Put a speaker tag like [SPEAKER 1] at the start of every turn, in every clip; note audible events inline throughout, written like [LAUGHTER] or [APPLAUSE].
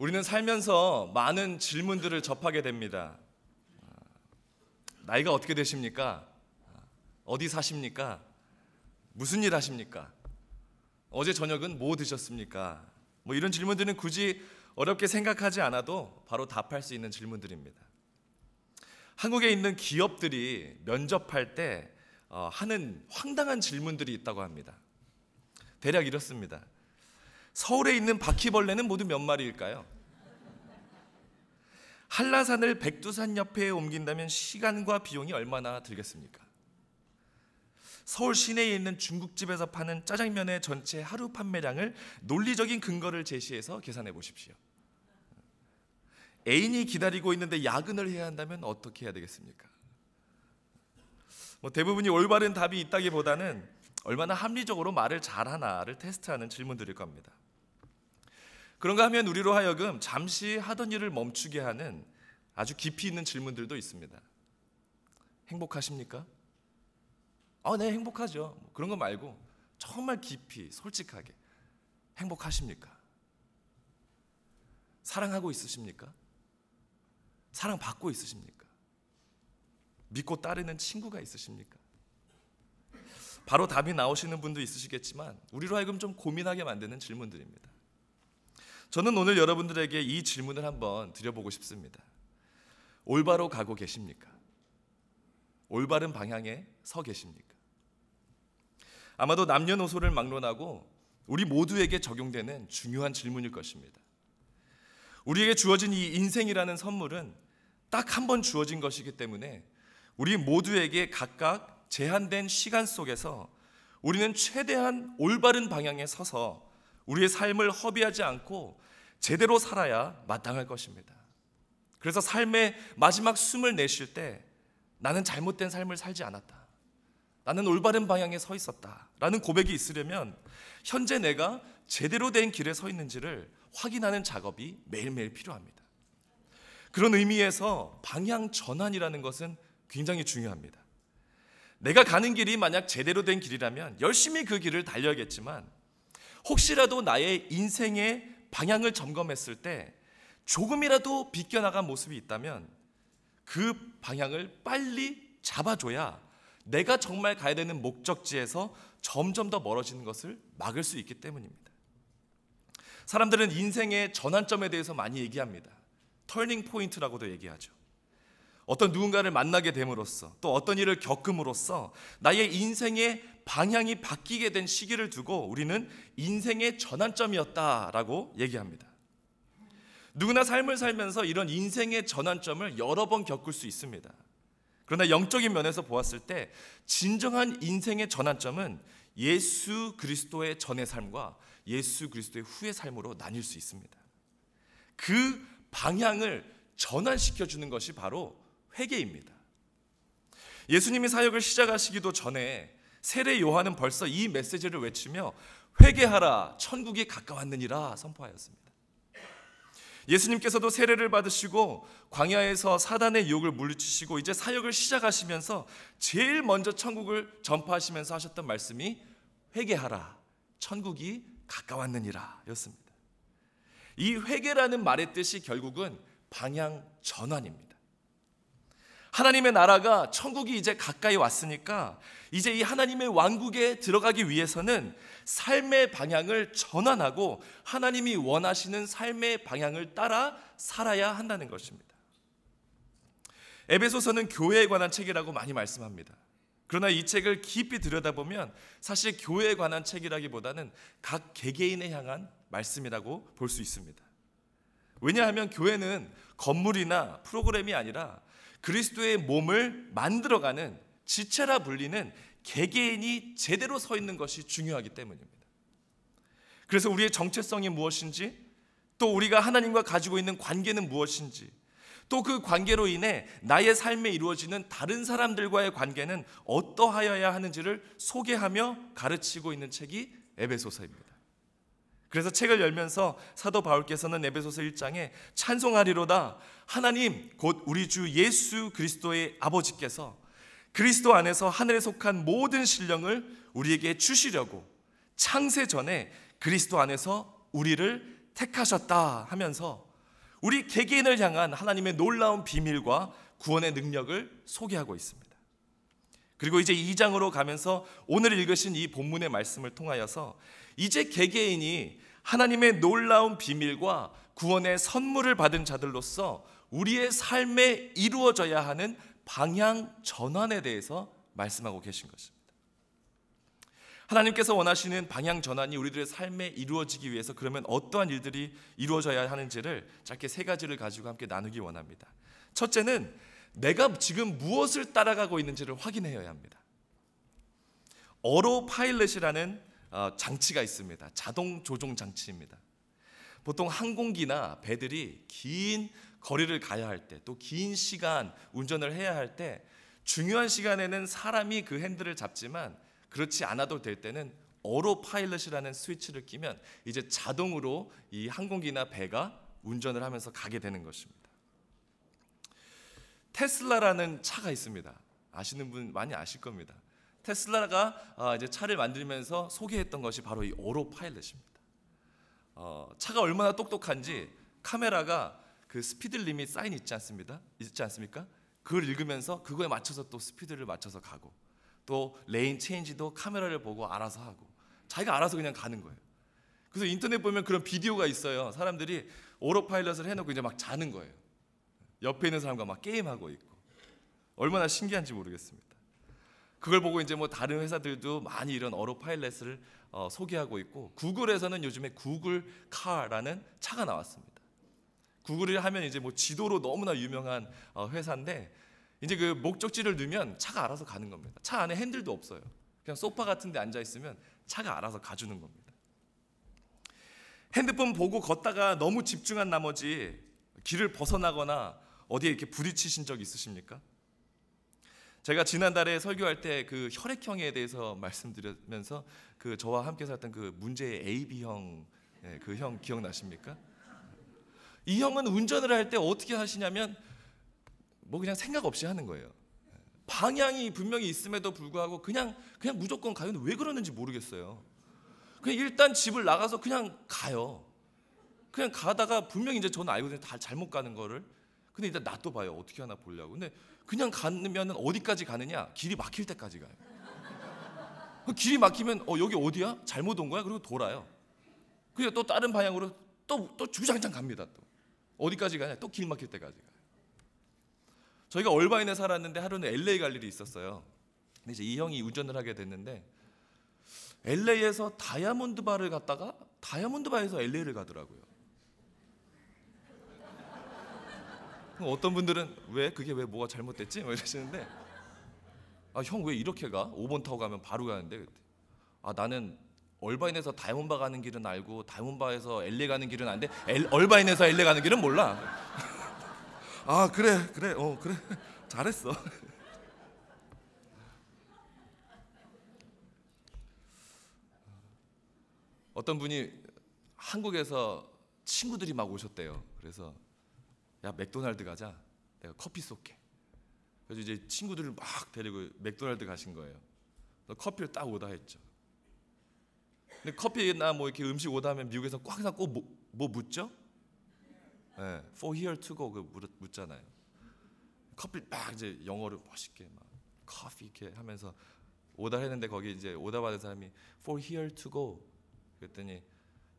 [SPEAKER 1] 우리는 살면서 많은 질문들을 접하게 됩니다. 나이가 어떻게 되십니까? 어디 사십니까? 무슨 일 하십니까? 어제 저녁은 뭐 드셨습니까? 뭐 이런 질문들은 굳이 어렵게 생각하지 않아도 바로 답할 수 있는 질문들입니다. 한국에 있는 기업들이 면접할 때 어, 하는 황당한 질문들이 있다고 합니다. 대략 이렇습니다. 서울에 있는 바퀴벌레는 모두 몇 마리일까요? 한라산을 백두산 옆에 옮긴다면 시간과 비용이 얼마나 들겠습니까? 서울 시내에 있는 중국집에서 파는 짜장면의 전체 하루 판매량을 논리적인 근거를 제시해서 계산해 보십시오. 애인이 기다리고 있는데 야근을 해야 한다면 어떻게 해야 되겠습니까? 뭐 대부분이 올바른 답이 있다기보다는 얼마나 합리적으로 말을 잘하나를 테스트하는 질문들일 겁니다. 그런가 하면 우리로 하여금 잠시 하던 일을 멈추게 하는 아주 깊이 있는 질문들도 있습니다. 행복하십니까? 아, 네, 행복하죠. 뭐 그런 거 말고 정말 깊이 솔직하게 행복하십니까? 사랑하고 있으십니까? 사랑받고 있으십니까? 믿고 따르는 친구가 있으십니까? 바로 답이 나오시는 분도 있으시겠지만 우리로 하여금 좀 고민하게 만드는 질문들입니다. 저는 오늘 여러분들에게 이 질문을 한번 드려보고 싶습니다. 올바로 가고 계십니까? 올바른 방향에 서 계십니까? 아마도 남녀노소를 막론하고 우리 모두에게 적용되는 중요한 질문일 것입니다. 우리에게 주어진 이 인생이라는 선물은 딱 한 번 주어진 것이기 때문에 우리 모두에게 각각 제한된 시간 속에서 우리는 최대한 올바른 방향에 서서 우리의 삶을 허비하지 않고 제대로 살아야 마땅할 것입니다. 그래서 삶의 마지막 숨을 내쉴 때 나는 잘못된 삶을 살지 않았다. 나는 올바른 방향에 서 있었다. 라는 고백이 있으려면 현재 내가 제대로 된 길에 서 있는지를 확인하는 작업이 매일매일 필요합니다. 그런 의미에서 방향 전환이라는 것은 굉장히 중요합니다. 내가 가는 길이 만약 제대로 된 길이라면 열심히 그 길을 달려야겠지만 혹시라도 나의 인생의 방향을 점검했을 때 조금이라도 비껴나간 모습이 있다면 그 방향을 빨리 잡아줘야 내가 정말 가야 되는 목적지에서 점점 더 멀어지는 것을 막을 수 있기 때문입니다. 사람들은 인생의 전환점에 대해서 많이 얘기합니다. 터닝 포인트라고도 얘기하죠. 어떤 누군가를 만나게 됨으로써 또 어떤 일을 겪음으로써 나의 인생의 방향이 바뀌게 된 시기를 두고 우리는 인생의 전환점이었다라고 얘기합니다. 누구나 삶을 살면서 이런 인생의 전환점을 여러 번 겪을 수 있습니다. 그러나 영적인 면에서 보았을 때 진정한 인생의 전환점은 예수 그리스도의 전의 삶과 예수 그리스도의 후의 삶으로 나뉠 수 있습니다. 그 방향을 전환시켜 주는 것이 바로 회개입니다. 예수님이 사역을 시작하시기도 전에 세례 요한은 벌써 이 메시지를 외치며 회개하라 천국이 가까웠느니라 선포하였습니다. 예수님께서도 세례를 받으시고 광야에서 사단의 유혹을 물리치시고 이제 사역을 시작하시면서 제일 먼저 천국을 전파하시면서 하셨던 말씀이 회개하라 천국이 가까웠느니라였습니다. 이 회개라는 말의 뜻이 결국은 방향 전환입니다. 하나님의 나라가 천국이 이제 가까이 왔으니까 이제 이 하나님의 왕국에 들어가기 위해서는 삶의 방향을 전환하고 하나님이 원하시는 삶의 방향을 따라 살아야 한다는 것입니다. 에베소서는 교회에 관한 책이라고 많이 말씀합니다. 그러나 이 책을 깊이 들여다보면 사실 교회에 관한 책이라기보다는 각 개개인에 향한 말씀이라고 볼 수 있습니다. 왜냐하면 교회는 건물이나 프로그램이 아니라 그리스도의 몸을 만들어가는 지체라 불리는 개개인이 제대로 서 있는 것이 중요하기 때문입니다. 그래서 우리의 정체성이 무엇인지, 또 우리가 하나님과 가지고 있는 관계는 무엇인지, 또 그 관계로 인해 나의 삶에 이루어지는 다른 사람들과의 관계는 어떠하여야 하는지를 소개하며 가르치고 있는 책이 에베소서입니다. 그래서 책을 열면서 사도 바울께서는 에베소서 1장에 찬송하리로다 하나님 곧 우리 주 예수 그리스도의 아버지께서 그리스도 안에서 하늘에 속한 모든 신령을 우리에게 주시려고 창세 전에 그리스도 안에서 우리를 택하셨다 하면서 우리 개개인을 향한 하나님의 놀라운 비밀과 구원의 능력을 소개하고 있습니다. 그리고 이제 2장으로 가면서 오늘 읽으신 이 본문의 말씀을 통하여서 이제 개개인이 하나님의 놀라운 비밀과 구원의 선물을 받은 자들로서 우리의 삶에 이루어져야 하는 방향 전환에 대해서 말씀하고 계신 것입니다. 하나님께서 원하시는 방향 전환이 우리들의 삶에 이루어지기 위해서 그러면 어떠한 일들이 이루어져야 하는지를 짧게 세 가지를 가지고 함께 나누기 원합니다. 첫째는 내가 지금 무엇을 따라가고 있는지를 확인해야 합니다. 어로 파일럿이라는 어, 장치가 있습니다. 자동 조종 장치입니다. 보통 항공기나 배들이 긴 거리를 가야 할 때, 또 긴 시간 운전을 해야 할 때, 중요한 시간에는 사람이 그 핸들을 잡지만 그렇지 않아도 될 때는 어로 파일럿이라는 스위치를 끼면 이제 자동으로 이 항공기나 배가 운전을 하면서 가게 되는 것입니다. 테슬라라는 차가 있습니다. 아시는 분 많이 아실 겁니다. 테슬라가 아, 이제 차를 만들면서 소개했던 것이 바로 이 오로 파일럿입니다. 어, 차가 얼마나 똑똑한지 카메라가 그 스피드 리밋 사인 있지 않습니다. 있지 않습니까? 그걸 읽으면서 그거에 맞춰서 또 스피드를 맞춰서 가고 또 레인 체인지도 카메라를 보고 알아서 하고 자기가 알아서 그냥 가는 거예요. 그래서 인터넷 보면 그런 비디오가 있어요. 사람들이 오로 파일럿을 해놓고 이제 막 자는 거예요. 옆에 있는 사람과 막 게임하고 있고 얼마나 신기한지 모르겠습니다. 그걸 보고 이제 뭐 다른 회사들도 많이 이런 어로 파일럿을 어, 소개하고 있고 구글에서는 요즘에 구글 카라는 차가 나왔습니다. 구글을 하면 이제 뭐 지도로 너무나 유명한 어, 회사인데 이제 그 목적지를 넣으면 차가 알아서 가는 겁니다. 차 안에 핸들도 없어요. 그냥 소파 같은 데 앉아 있으면 차가 알아서 가주는 겁니다. 핸드폰 보고 걷다가 너무 집중한 나머지 길을 벗어나거나 어디에 이렇게 부딪히신 적 있으십니까? 제가 지난달에 설교할 때 그 혈액형에 대해서 말씀드리면서 그 저와 함께 살았던 그 문제의 AB형 네, 예, 그형 기억나십니까? 이 형은 운전을 할 때 어떻게 하시냐면 뭐 그냥 생각 없이 하는 거예요. 방향이 분명히 있음에도 불구하고 그냥 그냥 무조건 가요. 근왜 그러는지 모르겠어요. 그냥 일단 집을 나가서 그냥 가요. 그냥 가다가 분명히 이제 저는 알고 있는데 다 잘못 가는 거를 근데 일단 나둬 봐요. 어떻게 하나 보려고. 근데 그냥 가면은 어디까지 가느냐? 길이 막힐 때까지 가요. 그 길이 막히면 어 여기 어디야? 잘못 온 거야? 그리고 돌아요. 그리고 또 다른 방향으로 또 또 주장장 갑니다. 또 어디까지 가냐? 또 길 막힐 때까지 가요. 저희가 얼바인에 살았는데 하루는 LA 갈 일이 있었어요. 근데 이제 이 형이 운전을 하게 됐는데 LA에서 다이아몬드 바를 갔다가 다이아몬드 바에서 LA를 가더라고요. 어떤 분들은 왜 그게 왜 뭐가 잘못됐지? 뭐 이러시는데 아형 왜 이렇게 가? 5번 타고 가면 바로 가는데 아 나는 얼바인에서 다이몬바 가는 길은 알고 다이몬바에서 엘레 가는 길은 아는데 엘, 얼바인에서 엘레 가는 길은 몰라. [LAUGHS] 아 그래 그래 어 그래 [LAUGHS] 잘했어. [LAUGHS] 어떤 분이 한국에서 친구들이 막 오셨대요. 그래서 야 맥도날드 가자. 내가 커피 쏠게. 그래서 이제 친구들을 막 데리고 맥도날드 가신 거예요. 커피를 딱 오다 했죠. 근데 커피나 뭐 이렇게 음식 오다 하면 미국에서 꽉 항상 꼭뭐 뭐 묻죠? 예, 네, for here to go 그 묻잖아요. 커피 막 이제 영어로 멋있게 막 커피 이렇게 하면서 오다 했는데 거기 이제 오다 받은 사람이 for here to go 그랬더니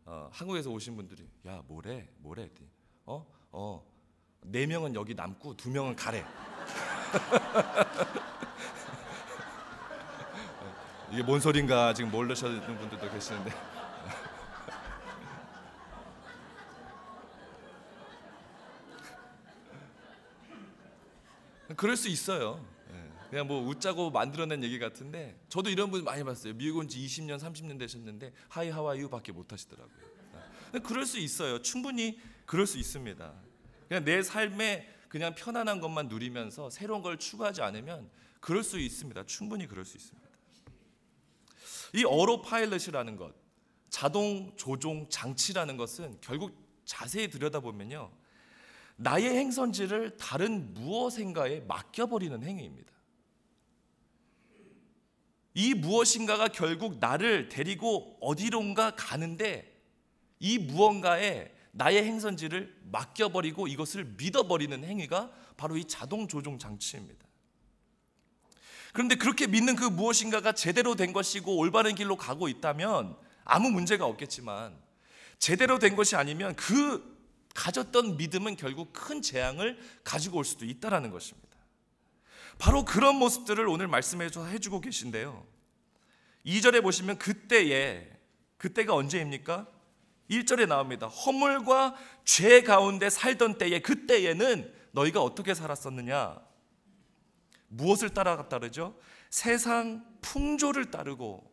[SPEAKER 1] 어, 한국에서 오신 분들이 야 뭐래 뭐래 했더니 어 어, 네 명은 여기 남고 두 명은 가래. [LAUGHS] 이게 뭔 소린가 지금 모르시는 분들도 계시는데. [LAUGHS] 그럴 수 있어요. 예. 그냥 뭐 웃자고 만들어낸 얘기 같은데 저도 이런 분 많이 봤어요. 미국 온지 20년, 30년 되셨는데 하이 하와이유밖에 못 하시더라고요. 아, 그럴 수 있어요. 충분히 그럴 수 있습니다. 그냥 내 삶에 그냥 편안한 것만 누리면서 새로운 걸 추구하지 않으면 그럴 수 있습니다. 충분히 그럴 수 있습니다. 이 어로 파일럿이라는 것, 자동 조종 장치라는 것은 결국 자세히 들여다보면요. 나의 행선지를 다른 무엇인가에 맡겨버리는 행위입니다. 이 무엇인가가 결국 나를 데리고 어디론가 가는데 이 무언가에 나의 행선지를 맡겨버리고 이것을 믿어버리는 행위가 바로 이 자동 조종 장치입니다. 그런데 그렇게 믿는 그 무엇인가가 제대로 된 것이고 올바른 길로 가고 있다면 아무 문제가 없겠지만 제대로 된 것이 아니면 그 가졌던 믿음은 결국 큰 재앙을 가지고 올 수도 있다라는 것입니다. 바로 그런 모습들을 오늘 말씀해서 해주고 계신데요. 2절에 보시면 그때에 그때가 언제입니까? 1절에 나옵니다. 허물과 죄 가운데 살던 때에 그때에는 너희가 어떻게 살았었느냐? 무엇을 따라갔다 르죠 세상 풍조를 따르고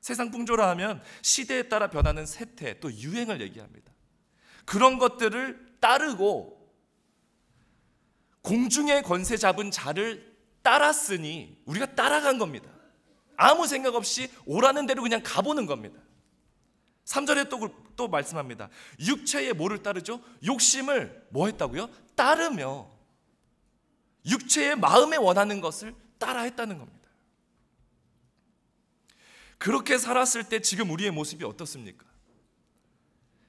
[SPEAKER 1] 세상 풍조라 하면 시대에 따라 변하는 세태 또 유행을 얘기합니다. 그런 것들을 따르고 공중의 권세 잡은 자를 따랐으니 우리가 따라간 겁니다. 아무 생각 없이 오라는 대로 그냥 가보는 겁니다. 3절에 또, 그, 또 말씀합니다. 육체의 뭐를 따르죠? 욕심을 뭐 했다고요? 따르며 육체의 마음에 원하는 것을 따라 했다는 겁니다. 그렇게 살았을 때 지금 우리의 모습이 어떻습니까?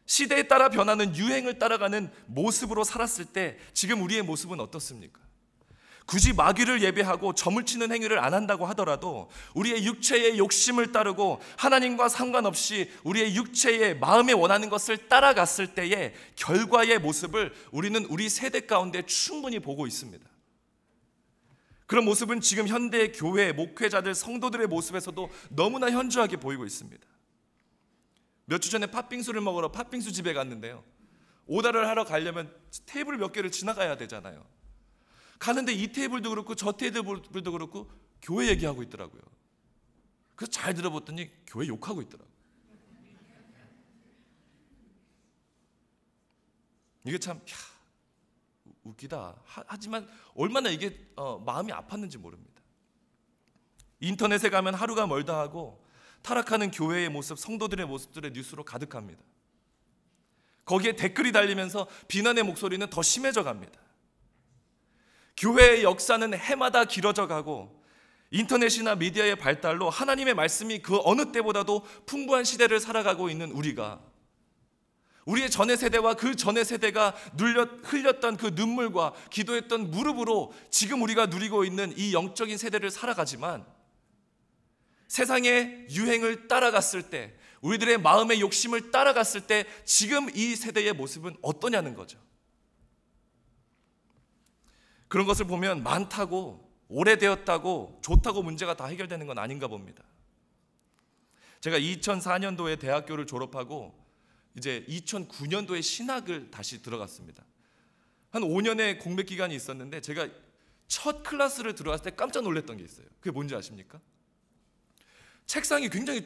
[SPEAKER 1] 시대에 따라 변하는 유행을 따라가는 모습으로 살았을 때 지금 우리의 모습은 어떻습니까? 굳이 마귀를 예배하고 점을 치는 행위를 안 한다고 하더라도 우리의 육체의 욕심을 따르고 하나님과 상관없이 우리의 육체의 마음에 원하는 것을 따라갔을 때의 결과의 모습을 우리는 우리 세대 가운데 충분히 보고 있습니다. 그런 모습은 지금 현대 교회, 목회자들, 성도들의 모습에서도 너무나 현저하게 보이고 있습니다. 몇 주 전에 팥빙수를 먹으러 팥빙수 집에 갔는데요. 오다를 하러 가려면 테이블 몇 개를 지나가야 되잖아요. 가는데 이 테이블도 그렇고 저 테이블도 그렇고 교회 얘기하고 있더라고요. 그래서 잘 들어봤더니 교회 욕하고 있더라고요. 이게 참 야, 웃기다. 하, 지만 얼마나 이게 어, 마음이 아팠는지 모릅니다. 인터넷에 가면 하루가 멀다 하고 타락하는 교회의 모습, 성도들의 모습들의 뉴스로 가득합니다. 거기에 댓글이 달리면서 비난의 목소리는 더 심해져 갑니다. 교회의 역사는 해마다 길어져 가고 인터넷이나 미디어의 발달로 하나님의 말씀이 그 어느 때보다도 풍부한 시대를 살아가고 있는 우리가 우리의 전의 세대와 그 전의 세대가 눌렸, 흘렸던 그 눈물과 기도했던 무릎으로 지금 우리가 누리고 있는 이 영적인 세대를 살아가지만 세상의 유행을 따라갔을 때 우리들의 마음의 욕심을 따라갔을 때 지금 이 세대의 모습은 어떠냐는 거죠. 그런 것을 보면 많다고 오래되었다고 좋다고 문제가 다 해결되는 건 아닌가 봅니다. 제가 2004년도에 대학교를 졸업하고 이제 2009년도에 신학을 다시 들어갔습니다. 한 5년의 공백 기간이 있었는데 제가 첫 클래스를 들어갔을 때 깜짝 놀랐던 게 있어요. 그게 뭔지 아십니까? 책상이 굉장히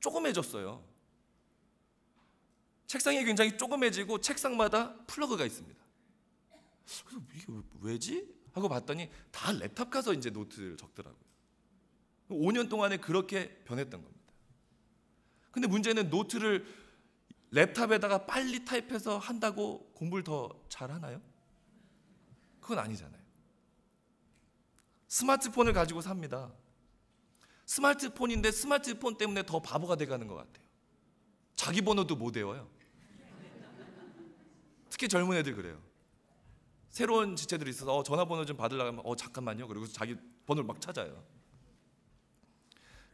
[SPEAKER 1] 조그매졌어요. 책상이 굉장히 조그매지고 책상마다 플러그가 있습니다. 그래서 이게 왜지? 하고 봤더니 다 랩탑 가서 이제 노트를 적더라고요. 5년 동안에 그렇게 변했던 겁니다. 근데 문제는 노트를 랩탑에다가 빨리 타입해서 한다고 공부를 더 잘하나요? 그건 아니잖아요. 스마트폰을 가지고 삽니다. 스마트폰인데 스마트폰 때문에 더 바보가 돼가는 것 같아요. 자기 번호도 못 외워요. 특히 젊은 애들 그래요. 새로운 지체들이 있어서 어, 전화번호 좀 받으려고 하면 어 잠깐만요. 그리고 자기 번호를 막 찾아요.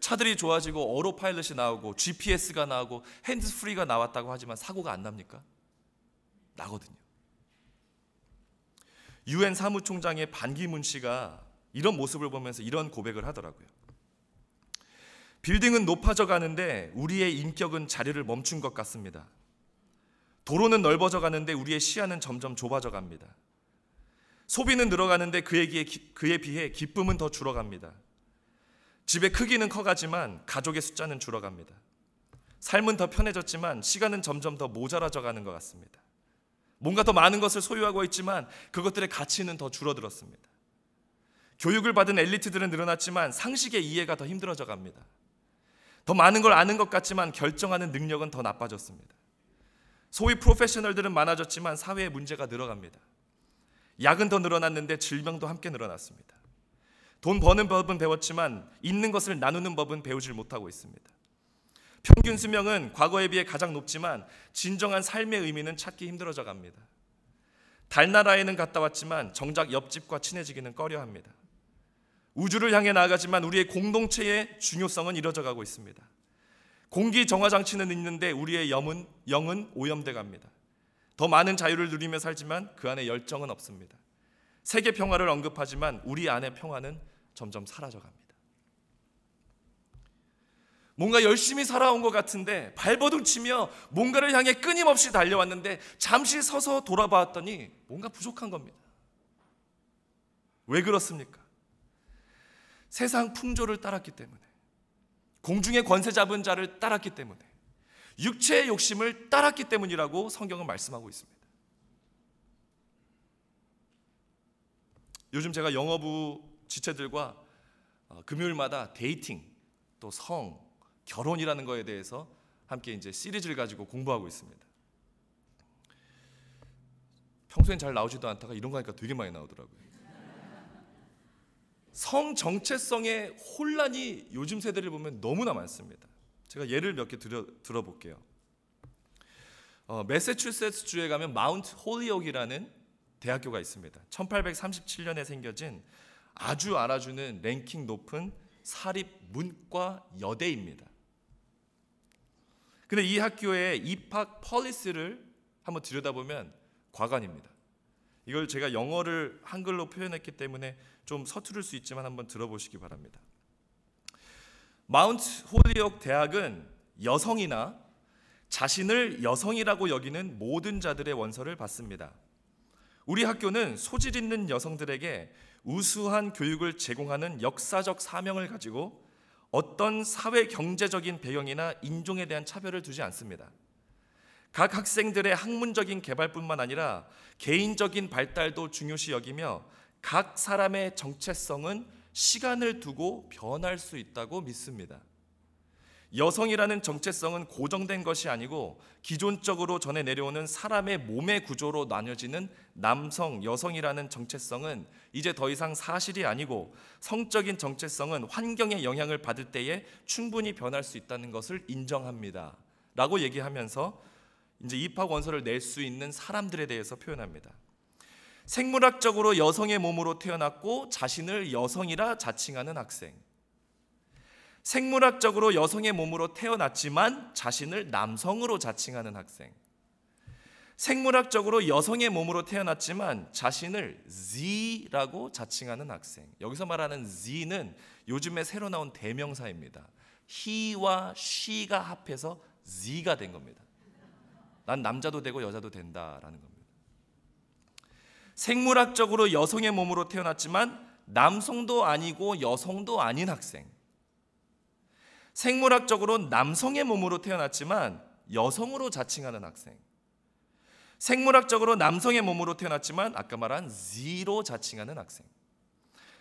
[SPEAKER 1] 차들이 좋아지고 어로 파일럿이 나오고 GPS가 나오고 핸드프리가 나왔다고 하지만 사고가 안 납니까? 나거든요. 유엔 사무총장의 반기문 씨가 이런 모습을 보면서 이런 고백을 하더라고요. 빌딩은 높아져 가는데 우리의 인격은 자리를 멈춘 것 같습니다. 도로는 넓어져 가는데 우리의 시야는 점점 좁아져 갑니다. 소비는 늘어가는데 그에게, 그에 비해 기쁨은 더 줄어갑니다. 집의 크기는 커가지만 가족의 숫자는 줄어갑니다. 삶은 더 편해졌지만 시간은 점점 더 모자라져 가는 것 같습니다. 뭔가 더 많은 것을 소유하고 있지만 그것들의 가치는 더 줄어들었습니다. 교육을 받은 엘리트들은 늘어났지만 상식의 이해가 더 힘들어져 갑니다. 더 많은 걸 아는 것 같지만 결정하는 능력은 더 나빠졌습니다. 소위 프로페셔널들은 많아졌지만 사회의 문제가 늘어갑니다. 약은 더 늘어났는데 질병도 함께 늘어났습니다. 돈 버는 법은 배웠지만 있는 것을 나누는 법은 배우질 못하고 있습니다. 평균 수명은 과거에 비해 가장 높지만 진정한 삶의 의미는 찾기 힘들어져 갑니다. 달나라에는 갔다 왔지만 정작 옆집과 친해지기는 꺼려합니다. 우주를 향해 나아가지만 우리의 공동체의 중요성은 이어져 가고 있습니다. 공기 정화 장치는 있는데 우리의 영은 영은 오염돼 갑니다. 더 많은 자유를 누리며 살지만 그 안에 열정은 없습니다. 세계 평화를 언급하지만 우리 안에 평화는 점점 사라져갑니다. 뭔가 열심히 살아온 것 같은데 발버둥 치며 뭔가를 향해 끊임없이 달려왔는데 잠시 서서 돌아봤더니 뭔가 부족한 겁니다. 왜 그렇습니까? 세상 풍조를 따랐기 때문에 공중의 권세 잡은 자를 따랐기 때문에 육체의 욕심을 따랐기 때문이라고 성경은 말씀하고 있습니다. 요즘 제가 영어부 지체들과 어, 금요일마다 데이팅, 또 성, 결혼이라는 거에 대해서 함께 이제 시리즈를 가지고 공부하고 있습니다. 평소엔 잘 나오지도 않다가 이런 거 하니까 되게 많이 나오더라고요. 성 정체성의 혼란이 요즘 세대를 보면 너무나 많습니다. 제가 예를 몇 개 들어볼게요. 어, 매사추세츠 주에 가면 마운트 홀리옥이라는 대학교가 있습니다. 1837년에 생겨진 아주 알아주는 랭킹 높은 사립 문과 여대입니다. 근데 이 학교의 입학 폴리스를 한번 들여다보면 과관입니다. 이걸 제가 영어를 한글로 표현했기 때문에 좀 서투를 수 있지만 한번 들어보시기 바랍니다. 마운트 홀리옥 대학은 여성이나 자신을 여성이라고 여기는 모든 자들의 원서를 받습니다. 우리 학교는 소질 있는 여성들에게 우수한 교육을 제공하는 역사적 사명을 가지고 어떤 사회 경제적인 배경이나 인종에 대한 차별을 두지 않습니다. 각 학생들의 학문적인 개발뿐만 아니라 개인적인 발달도 중요시 여기며 각 사람의 정체성은 시간을 두고 변할 수 있다고 믿습니다. 여성이라는 정체성은 고정된 것이 아니고 기존적으로 전해 내려오는 사람의 몸의 구조로 나뉘어지는 남성, 여성이라는 정체성은 이제 더 이상 사실이 아니고 성적인 정체성은 환경의 영향을 받을 때에 충분히 변할 수 있다는 것을 인정합니다. 라고 얘기하면서 이제 입학 원서를 낼 수 있는 사람들에 대해서 표현합니다. 생물학적으로 여성의 몸으로 태어났고 자신을 여성이라 자칭하는 학생. 생물학적으로 여성의 몸으로 태어났지만 자신을 남성으로 자칭하는 학생. 생물학적으로 여성의 몸으로 태어났지만 자신을 Z라고 자칭하는 학생. 여기서 말하는 Z는 요즘에 새로 나온 대명사입니다. he와 she가 합해서 Z가 된 겁니다. 난 남자도 되고 여자도 된다라는 겁니다. 생물학적으로 여성의 몸으로 태어났지만 남성도 아니고 여성도 아닌 학생. 생물학적으로 남성의 몸으로 태어났지만 여성으로 자칭하는 학생. 생물학적으로 남성의 몸으로 태어났지만 아까 말한 Z로 자칭하는 학생.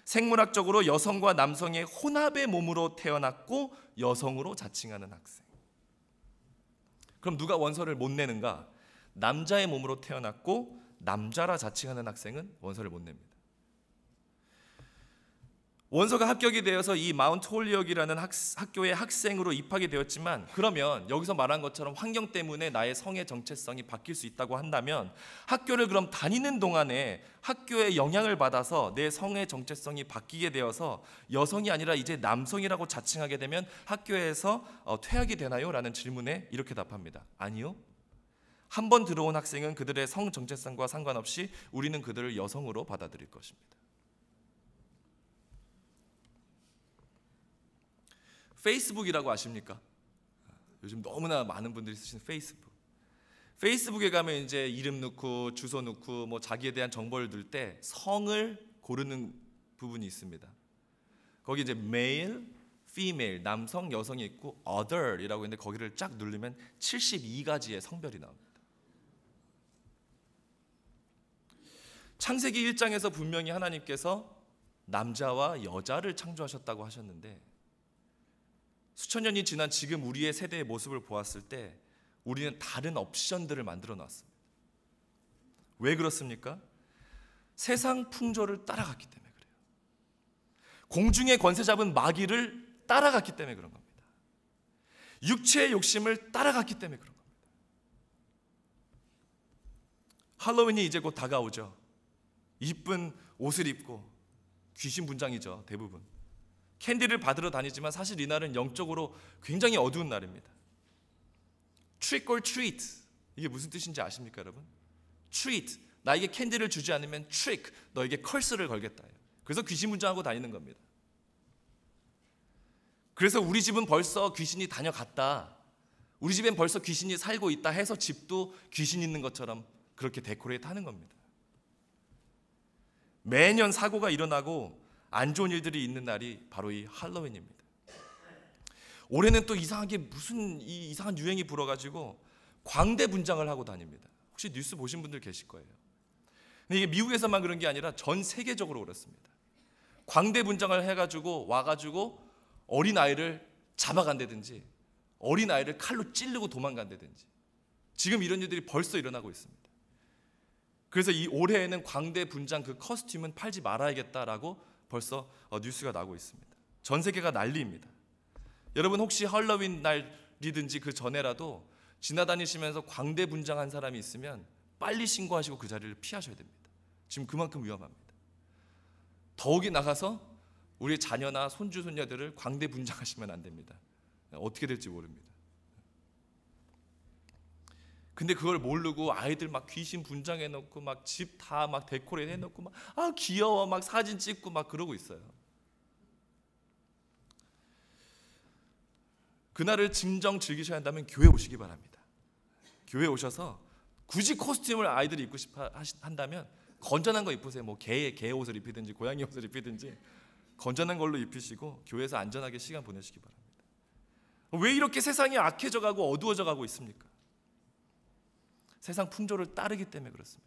[SPEAKER 1] 생물학적으로 여성과 남성의 혼합의 몸으로 태어났고 여성으로 자칭하는 학생. 그럼 누가 원서를 못 내는가? 남자의 몸으로 태어났고 남자라 자칭하는 학생은 원서를 못 냅니다. 원서가 합격이 되어서 이 마운트 홀리역이라는 학, 교의 학생으로 입학이 되었지만 그러면 여기서 말한 것처럼 환경 때문에 나의 성의 정체성이 바뀔 수 있다고 한다면 학교를 그럼 다니는 동안에 학교의 영향을 받아서 내 성의 정체성이 바뀌게 되어서 여성이 아니라 이제 남성이라고 자칭하게 되면 학교에서 어, 퇴학이 되나요? 라는 질문에 이렇게 답합니다. 아니요. 한번 들어온 학생은 그들의 성 정체성과 상관없이 우리는 그들을 여성으로 받아들일 것입니다. 페이스북이라고 아십니까? 요즘 너무나 많은 분들이 쓰시는 페이스북. 페이스북에 가면 이제 이름 넣고 주소 넣고 뭐 자기에 대한 정보를 넣을 때 성을 고르는 부분이 있습니다. 거기 이제 male, female, 남성, 여성이 있고 other이라고 있는데 거기를 쫙 누르면 72가지의 성별이 나옵니다. 창세기 1장에서 분명히 하나님께서 남자와 여자를 창조하셨다고 하셨는데 수천 년이 지난 지금 우리의 세대의 모습을 보았을 때 우리는 다른 옵션들을 만들어 놨습니다. 왜 그렇습니까? 세상 풍조를 따라갔기 때문에 그래요. 공중의 권세 잡은 마귀를 따라갔기 때문에 그런 겁니다. 육체의 욕심을 따라갔기 때문에 그런 겁니다. 할로윈이 이제 곧 다가오죠. 이쁜 옷을 입고 귀신 분장이죠 대부분 캔디를 받으러 다니지만 사실 이날은 영적으로 굉장히 어두운 날입니다 trick or treat 이게 무슨 뜻인지 아십니까 여러분? treat 나에게 캔디를 주지 않으면 trick 너에게 컬스를 걸겠다 그래서 귀신 분장하고 다니는 겁니다 그래서 우리 집은 벌써 귀신이 다녀갔다 우리 집엔 벌써 귀신이 살고 있다 해서 집도 귀신 있는 것처럼 그렇게 데코레이트 하는 겁니다 매년 사고가 일어나고 안 좋은 일들이 있는 날이 바로 이 할로윈입니다. 올해는 또 이상하게 무슨 이 이상한 유행이 불어가지고 광대 분장을 하고 다닙니다. 혹시 뉴스 보신 분들 계실 거예요. 근데 이게 미국에서만 그런 게 아니라 전 세계적으로 그렇습니다. 광대 분장을 해가지고 와가지고 어린 아이를 잡아간다든지 어린 아이를 칼로 찌르고 도망간다든지 지금 이런 일들이 벌써 일어나고 있습니다. 그래서 이 올해에는 광대 분장 그 커스튬은 팔지 말아야겠다라고 벌써 어, 뉴스가 나고 있습니다. 전 세계가 난리입니다. 여러분 혹시 할로윈 날이든지 그 전에라도 지나다니시면서 광대 분장한 사람이 있으면 빨리 신고하시고 그 자리를 피하셔야 됩니다. 지금 그만큼 위험합니다. 더욱이 나가서 우리 자녀나 손주 손녀들을 광대 분장하시면 안 됩니다. 어떻게 될지 모릅니다. 근데 그걸 모르고 아이들 막 귀신 분장해 놓고 막 집 다 막 데코레 해 놓고 막 아 귀여워 막 사진 찍고 막 그러고 있어요. 그날을 진정 즐기셔야 한다면 교회 오시기 바랍니다. 교회 오셔서 굳이 코스튬을 아이들이 입고 싶어 한다면 건전한 거 입으세요. 뭐 개의 개 옷을 입히든지 고양이 옷을 입히든지 건전한 걸로 입히시고 교회에서 안전하게 시간 보내시기 바랍니다. 왜 이렇게 세상이 악해져 가고 어두워져 가고 있습니까? 세상 풍조를 따르기 때문에 그렇습니다.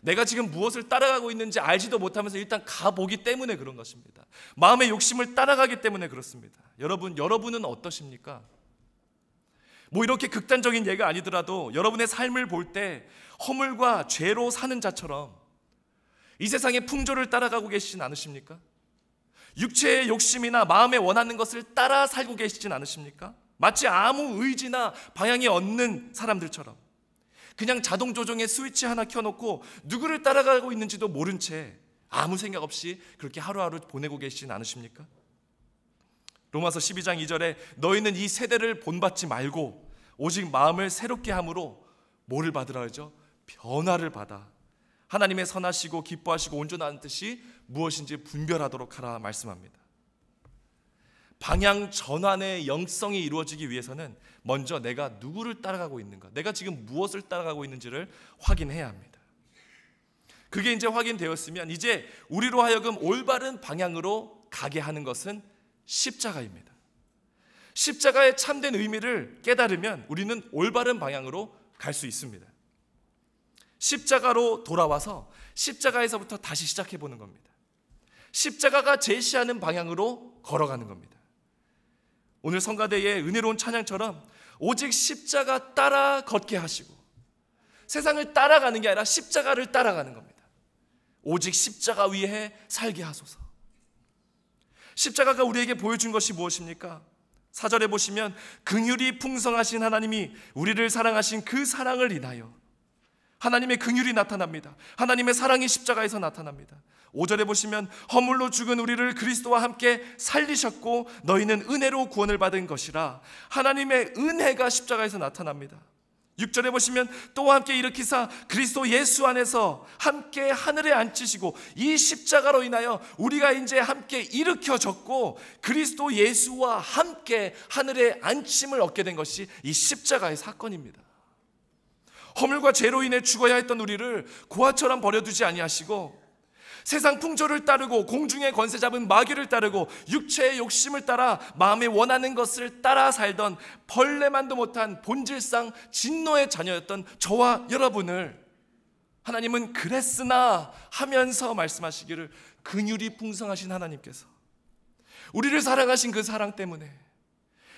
[SPEAKER 1] 내가 지금 무엇을 따라가고 있는지 알지도 못하면서 일단 가보기 때문에 그런 것입니다. 마음의 욕심을 따라가기 때문에 그렇습니다. 여러분, 여러분은 어떠십니까? 뭐 이렇게 극단적인 예가 아니더라도 여러분의 삶을 볼 때 허물과 죄로 사는 자처럼 이 세상의 풍조를 따라가고 계시진 않으십니까? 육체의 욕심이나 마음에 원하는 것을 따라 살고 계시진 않으십니까? 마치 아무 의지나 방향이 없는 사람들처럼 그냥 자동 조정의 스위치 하나 켜놓고 누구를 따라가고 있는지도 모른 채 아무 생각 없이 그렇게 하루하루 보내고 계시진 않으십니까? 로마서 12장 2절에 너희는 이 세대를 본받지 말고 오직 마음을 새롭게 함으로 뭐를 받으라 하죠? 변화를 받아 하나님의 선하시고 기뻐하시고 온전한 뜻이 무엇인지 분별하도록 하라 말씀합니다. 방향 전환의 영성이 이루어지기 위해서는 먼저 내가 누구를 따라가고 있는가, 내가 지금 무엇을 따라가고 있는지를 확인해야 합니다. 그게 이제 확인되었으면 이제 우리로 하여금 올바른 방향으로 가게 하는 것은 십자가입니다. 십자가의 참된 의미를 깨달으면 우리는 올바른 방향으로 갈 수 있습니다. 십자가로 돌아와서 십자가에서부터 다시 시작해 보는 겁니다. 십자가가 제시하는 방향으로 걸어가는 겁니다. 오늘 성가대의 은혜로운 찬양처럼 오직 십자가 따라 걷게 하시고 세상을 따라가는 게 아니라 십자가를 따라가는 겁니다. 오직 십자가 위에 살게 하소서. 십자가가 우리에게 보여준 것이 무엇입니까? 사절에 보시면 긍휼이 풍성하신 하나님이 우리를 사랑하신 그 사랑을 인하여 하나님의 긍휼이 나타납니다. 하나님의 사랑이 십자가에서 나타납니다. 5절에 보시면 허물로 죽은 우리를 그리스도와 함께 살리셨고 너희는 은혜로 구원을 받은 것이라 하나님의 은혜가 십자가에서 나타납니다. 6절에 보시면 또와 함께 일으키사 그리스도 예수 안에서 함께 하늘에 앉히시고 이 십자가로 인하여 우리가 이제 함께 일으켜졌고 그리스도 예수와 함께 하늘에 앉힘을 얻게 된 것이 이 십자가의 사건입니다. 허물과 죄로 인해 죽어야 했던 우리를 고아처럼 버려두지 아니하시고 세상 풍조를 따르고 공중의 권세 잡은 마귀를 따르고 육체의 욕심을 따라 마음에 원하는 것을 따라 살던 벌레만도 못한 본질상 진노의 자녀였던 저와 여러분을 하나님은 그랬으나 하면서 말씀하시기를 근율이 풍성하신 하나님께서 우리를 사랑하신 그 사랑 때문에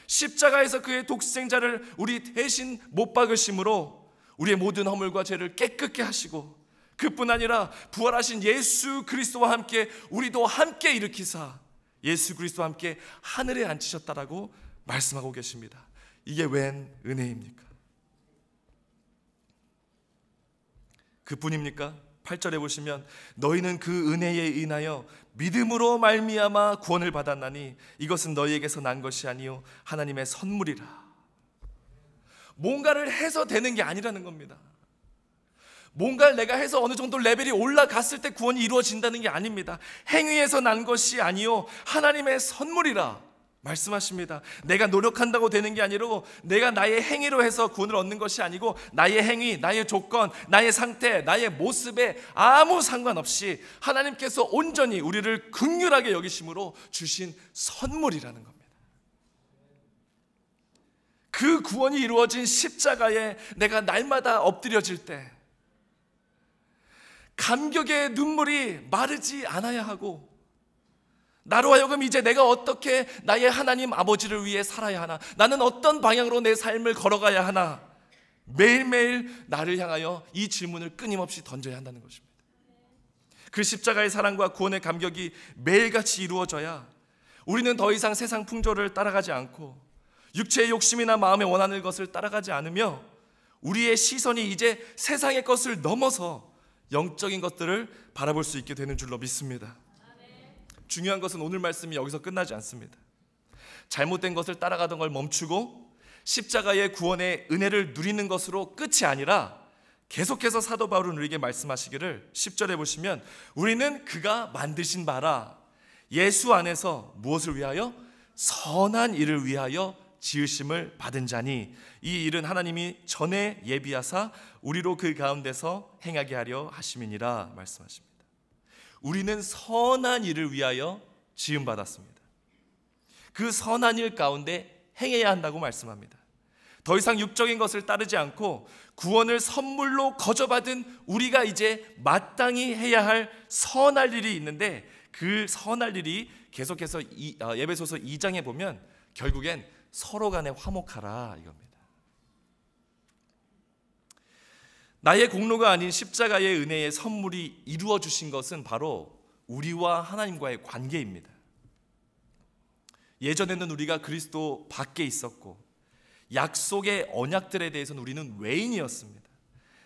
[SPEAKER 1] 십자가에서 그의 독생자를 우리 대신 못 박으심으로 우리의 모든 허물과 죄를 깨끗게 하시고 그뿐 아니라 부활하신 예수 그리스도와 함께 우리도 함께 일으키사 예수 그리스도와 함께 하늘에 앉히셨다라고 말씀하고 계십니다. 이게 웬 은혜입니까? 그뿐입니까? 8절에 보시면 너희는 그 은혜에 인하여 믿음으로 말미암아 구원을 받았나니 이것은 너희에게서 난 것이 아니요 하나님의 선물이라. 뭔가를 해서 되는 게 아니라는 겁니다. 뭔가를 내가 해서 어느 정도 레벨이 올라갔을 때 구원이 이루어진다는 게 아닙니다. 행위에서 난 것이 아니요 하나님의 선물이라 말씀하십니다. 내가 노력한다고 되는 게 아니고 내가 나의 행위로 해서 구원을 얻는 것이 아니고 나의 행위, 나의 조건, 나의 상태, 나의 모습에 아무 상관없이 하나님께서 온전히 우리를 극률하게 여기심으로 주신 선물이라는 겁니다. 그 구원이 이루어진 십자가에 내가 날마다 엎드려질 때 감격의 눈물이 마르지 않아야 하고 나로 하여금 이제 내가 어떻게 나의 하나님 아버지를 위해 살아야 하나 나는 어떤 방향으로 내 삶을 걸어가야 하나 매일매일 나를 향하여 이 질문을 끊임없이 던져야 한다는 것입니다 그 십자가의 사랑과 구원의 감격이 매일같이 이루어져야 우리는 더 이상 세상 풍조를 따라가지 않고 육체의 욕심이나 마음의 원하는 것을 따라가지 않으며 우리의 시선이 이제 세상의 것을 넘어서 영적인 것들을 바라볼 수 있게 되는 줄로 믿습니다. 중요한 것은 오늘 말씀이 여기서 끝나지 않습니다. 잘못된 것을 따라가던 걸 멈추고 십자가의 구원의 은혜를 누리는 것으로 끝이 아니라 계속해서 사도 바울은 우리에게 말씀하시기를 10절에 보시면 우리는 그가 만드신 바라 예수 안에서 무엇을 위하여 선한 일을 위하여 지으심을 받은 자니 이 일은 하나님이 전에 예비하사 우리로 그 가운데서 행하게 하려 하심이니라 말씀하십니다. 우리는 선한 일을 위하여 지음 받았습니다. 그 선한 일 가운데 행해야 한다고 말씀합니다. 더 이상 육적인 것을 따르지 않고 구원을 선물로 거저받은 우리가 이제 마땅히 해야 할 선할 일이 있는데 그 선할 일이 계속해서 어, 예배소서 2장에 보면 결국엔 서로 간에 화목하라 이겁니다. 나의 공로가 아닌 십자가의 은혜의 선물이 이루어 주신 것은 바로 우리와 하나님과의 관계입니다. 예전에는 우리가 그리스도 밖에 있었고 약속의 언약들에 대해서는 우리는 외인이었습니다.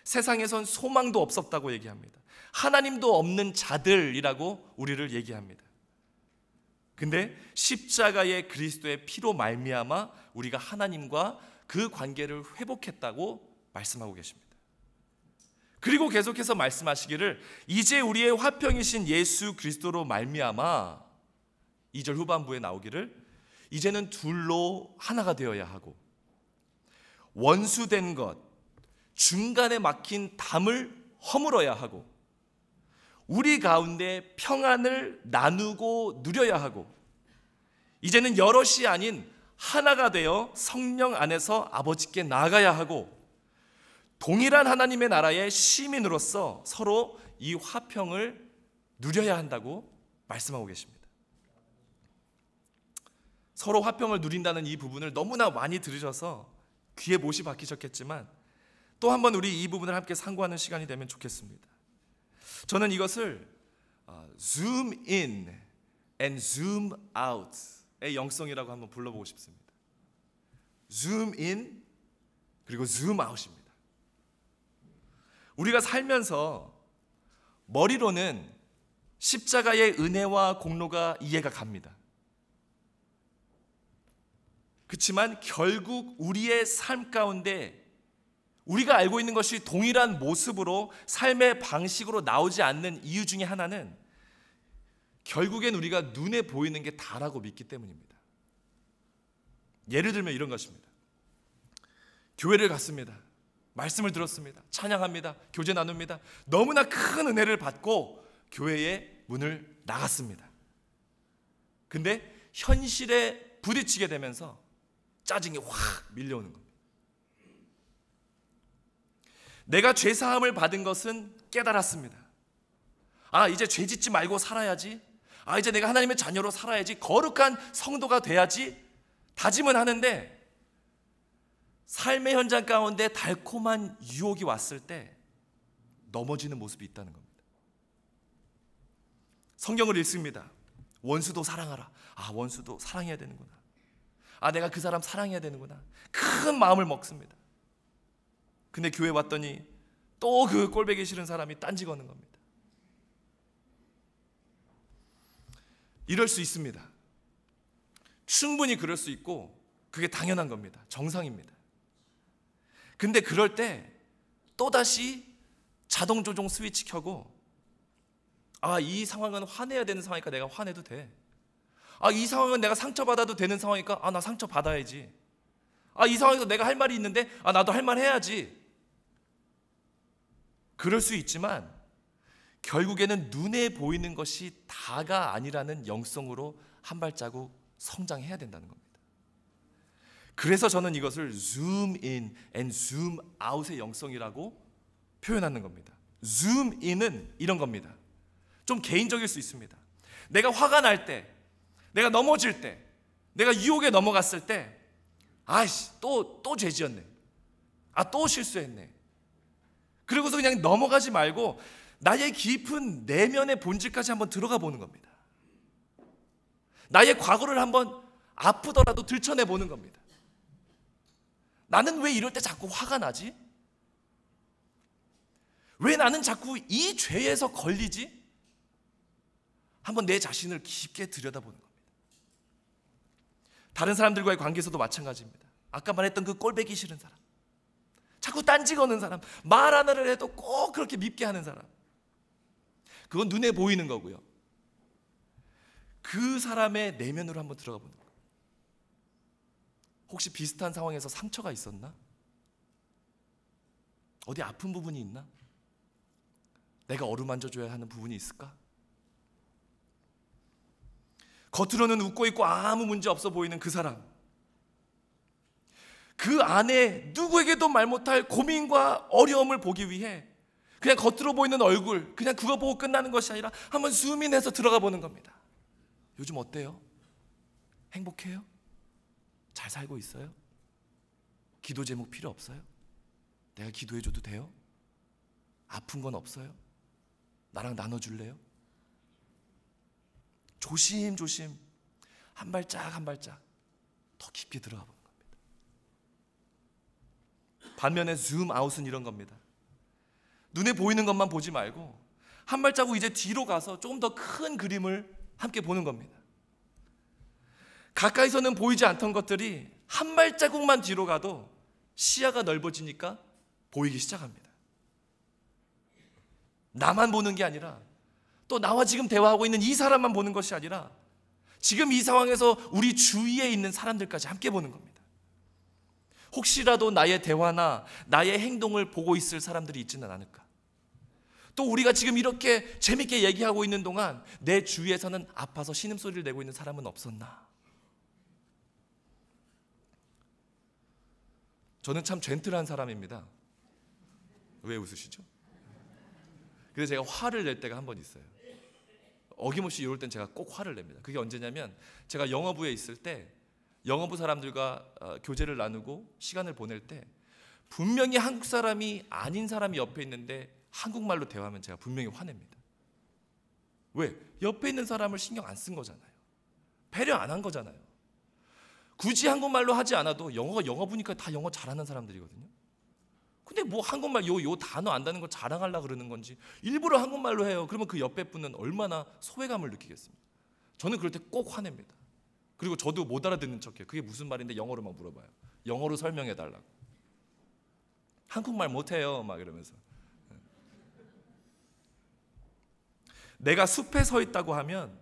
[SPEAKER 1] 세상에선 소망도 없었다고 얘기합니다. 하나님도 없는 자들이라고 우리를 얘기합니다. 근데 십자가의 그리스도의 피로 말미암아 우리가 하나님과 그 관계를 회복했다고 말씀하고 계십니다. 그리고 계속해서 말씀하시기를 이제 우리의 화평이신 예수 그리스도로 말미암아 2절 후반부에 나오기를 이제는 둘로 하나가 되어야 하고 원수된 것 중간에 막힌 담을 허물어야 하고 우리 가운데 평안을 나누고 누려야 하고 이제는 여럿이 아닌 하나가 되어 성령 안에서 아버지께 나아가야 하고 동일한 하나님의 나라의 시민으로서 서로 이 화평을 누려야 한다고 말씀하고 계십니다. 서로 화평을 누린다는 이 부분을 너무나 많이 들으셔서 귀에 못이 박히셨겠지만 또 한 번 우리 이 부분을 함께 상고하는 시간이 되면 좋겠습니다. 저는 이것을 어, zoom in and zoom out의 영성이라고 한번 불러보고 싶습니다. zoom in 그리고 zoom out입니다. 우리가 살면서 머리로는 십자가의 은혜와 공로가 이해가 갑니다. 그렇지만 결국 우리의 삶 가운데 우리가 알고 있는 것이 동일한 모습으로 삶의 방식으로 나오지 않는 이유 중에 하나는 결국엔 우리가 눈에 보이는 게 다라고 믿기 때문입니다. 예를 들면 이런 것입니다. 교회를 갔습니다. 말씀을 들었습니다. 찬양합니다. 교제 나눕니다. 너무나 큰 은혜를 받고 교회의 문을 나갔습니다. 근데 현실에 부딪히게 되면서 짜증이 확 밀려오는 겁니다. 내가 죄 사함을 받은 것은 깨달았습니다. 아, 이제 죄 짓지 말고 살아야지. 아, 이제 내가 하나님의 자녀로 살아야지. 거룩한 성도가 돼야지. 다짐은 하는데 삶의 현장 가운데 달콤한 유혹이 왔을 때 넘어지는 모습이 있다는 겁니다. 성경을 읽습니다. 원수도 사랑하라. 아, 원수도 사랑해야 되는구나. 아, 내가 그 사람 사랑해야 되는구나. 큰 마음을 먹습니다. 근데 교회 왔더니 또 그 꼴배기 싫은 사람이 딴지 거는 겁니다. 이럴 수 있습니다. 충분히 그럴 수 있고 그게 당연한 겁니다. 정상입니다. 근데 그럴 때 또다시 자동 조종 스위치 켜고 아, 이 상황은 화내야 되는 상황이니까 내가 화내도 돼. 아, 이 상황은 내가 상처받아도 되는 상황이니까 아, 나 상처받아야지. 아, 이 상황에서 내가 할 말이 있는데 아, 나도 할 말 해야지. 그럴 수 있지만 결국에는 눈에 보이는 것이 다가 아니라는 영성으로 한 발자국 성장해야 된다는 겁니다. 그래서 저는 이것을 zoom in and zoom out의 영성이라고 표현하는 겁니다. zoom in은 이런 겁니다. 좀 개인적일 수 있습니다. 내가 화가 날 때, 내가 넘어질 때, 내가 유혹에 넘어갔을 때, 아이씨, 또, 또 죄지었네. 아, 또 실수했네. 그리고서 그냥 넘어가지 말고 나의 깊은 내면의 본질까지 한번 들어가 보는 겁니다. 나의 과거를 한번 아프더라도 들춰내 보는 겁니다. 나는 왜 이럴 때 자꾸 화가 나지? 왜 나는 자꾸 이 죄에서 걸리지? 한번 내 자신을 깊게 들여다보는 겁니다. 다른 사람들과의 관계에서도 마찬가지입니다. 아까 말했던 그 꼴배기 싫은 사람. 자꾸 딴지 거는 사람, 말 하나를 해도 꼭 그렇게 밉게 하는 사람. 그건 눈에 보이는 거고요. 그 사람의 내면으로 한번 들어가 보는 거예요. 혹시 비슷한 상황에서 상처가 있었나? 어디 아픈 부분이 있나? 내가 어루만져 줘야 하는 부분이 있을까? 겉으로는 웃고 있고 아무 문제 없어 보이는 그 사람. 그 안에 누구에게도 말 못할 고민과 어려움을 보기 위해 그냥 겉으로 보이는 얼굴, 그냥 그거 보고 끝나는 것이 아니라 한번 수민해서 들어가 보는 겁니다. 요즘 어때요? 행복해요? 잘 살고 있어요? 기도 제목 필요 없어요? 내가 기도해줘도 돼요? 아픈 건 없어요? 나랑 나눠줄래요? 조심조심 한 발짝 한 발짝 더 깊게 들어가 봅니다. 반면에 줌아웃은 이런 겁니다. 눈에 보이는 것만 보지 말고 한 발자국 이제 뒤로 가서 조금 더 큰 그림을 함께 보는 겁니다. 가까이서는 보이지 않던 것들이 한 발자국만 뒤로 가도 시야가 넓어지니까 보이기 시작합니다. 나만 보는 게 아니라 또 나와 지금 대화하고 있는 이 사람만 보는 것이 아니라 지금 이 상황에서 우리 주위에 있는 사람들까지 함께 보는 겁니다. 혹시라도 나의 대화나 나의 행동을 보고 있을 사람들이 있지는 않을까? 또 우리가 지금 이렇게 재밌게 얘기하고 있는 동안 내 주위에서는 아파서 신음소리를 내고 있는 사람은 없었나? 저는 참 젠틀한 사람입니다. 왜 웃으시죠? 근데 제가 화를 낼 때가 한 번 있어요. 어김없이 이럴 땐 제가 꼭 화를 냅니다. 그게 언제냐면 제가 영어부에 있을 때 영어부 사람들과 어, 교제를 나누고 시간을 보낼 때 분명히 한국 사람이 아닌 사람이 옆에 있는데 한국말로 대화하면 제가 분명히 화냅니다. 왜? 옆에 있는 사람을 신경 안 쓴 거잖아요. 배려 안 한 거잖아요. 굳이 한국말로 하지 않아도 영어가 영어 보니까 다 영어 잘하는 사람들이거든요. 근데 뭐 한국말 요, 요 단어 안다는 걸 자랑하려 그러는 건지 일부러 한국말로 해요. 그러면 그 옆에 분은 얼마나 소외감을 느끼겠습니까? 저는 그럴 때 꼭 화냅니다. 그리고 저도 못 알아듣는 척해요. 그게 무슨 말인데 영어로 막 물어봐요. 영어로 설명해 달라고. 한국말 못해요. 막 이러면서. 예. 내가 숲에 서 있다고 하면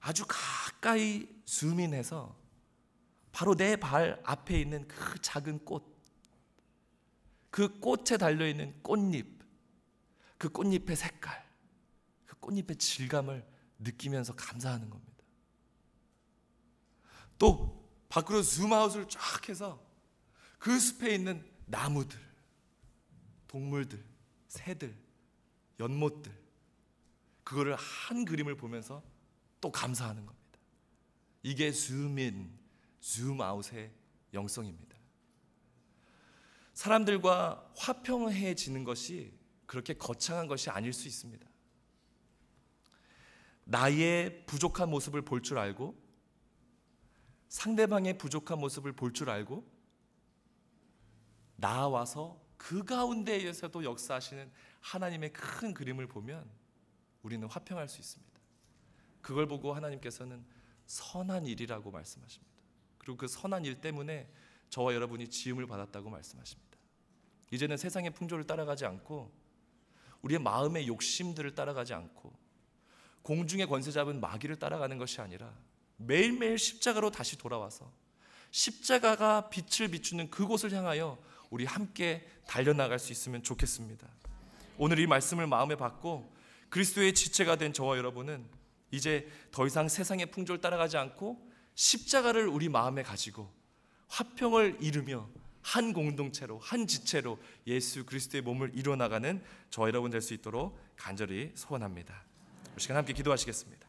[SPEAKER 1] 아주 가까이 줌민해서 바로 내 발 앞에 있는 그 작은 꽃, 그 꽃에 달려 있는 꽃잎, 그 꽃잎의 색깔, 그 꽃잎의 질감을 느끼면서 감사하는 겁니다. 또 밖으로 줌아웃을 쫙 해서 그 숲에 있는 나무들, 동물들, 새들, 연못들 그거를 한 그림을 보면서 또 감사하는 겁니다. 이게 줌인, 줌아웃의 영성입니다. 사람들과 화평해지는 것이 그렇게 거창한 것이 아닐 수 있습니다. 나의 부족한 모습을 볼 줄 알고 상대방의 부족한 모습을 볼 줄 알고 나와서 그 가운데에서도 역사하시는 하나님의 큰 그림을 보면 우리는 화평할 수 있습니다. 그걸 보고 하나님께서는 선한 일이라고 말씀하십니다. 그리고 그 선한 일 때문에 저와 여러분이 지음을 받았다고 말씀하십니다. 이제는 세상의 풍조를 따라가지 않고 우리의 마음의 욕심들을 따라가지 않고 공중의 권세 잡은 마귀를 따라가는 것이 아니라 매일매일 십자가로 다시 돌아와서 십자가가 빛을 비추는 그곳을 향하여 우리 함께 달려나갈 수 있으면 좋겠습니다. 오늘 이 말씀을 마음에 받고 그리스도의 지체가 된 저와 여러분은 이제 더 이상 세상의 풍조를 따라가지 않고 십자가를 우리 마음에 가지고 화평을 이루며 한 공동체로 한 지체로 예수 그리스도의 몸을 이뤄나가는 저와 여러분 될 수 있도록 간절히 소원합니다. 시간 함께 기도하시겠습니다.